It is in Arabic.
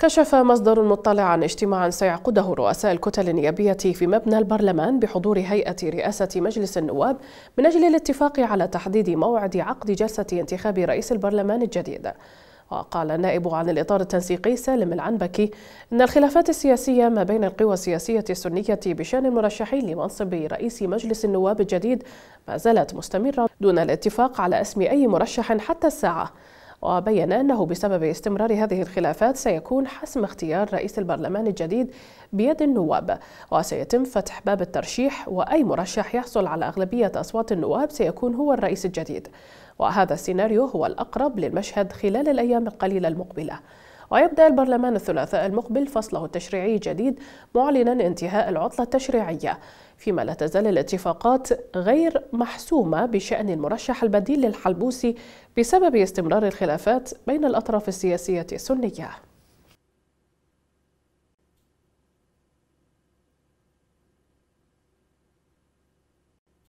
كشف مصدر مطلع عن اجتماع سيعقده رؤساء الكتل النيابية في مبنى البرلمان بحضور هيئة رئاسة مجلس النواب من أجل الاتفاق على تحديد موعد عقد جلسة انتخاب رئيس البرلمان الجديد وقال النائب عن الإطار التنسيقي سالم العنبكي أن الخلافات السياسية ما بين القوى السياسية السنية بشأن المرشحين لمنصب رئيس مجلس النواب الجديد ما زالت مستمرة دون الاتفاق على اسم أي مرشح حتى الساعة وبين أنه بسبب استمرار هذه الخلافات سيكون حسم اختيار رئيس البرلمان الجديد بيد النواب وسيتم فتح باب الترشيح وأي مرشح يحصل على أغلبية أصوات النواب سيكون هو الرئيس الجديد وهذا السيناريو هو الأقرب للمشهد خلال الأيام القليلة المقبلة ويبدأ البرلمان الثلاثاء المقبل فصله التشريعي الجديد معلنا انتهاء العطلة التشريعية فيما لا تزال الاتفاقات غير محسومة بشأن المرشح البديل للحلبوسي بسبب استمرار الخلافات بين الأطراف السياسية السنية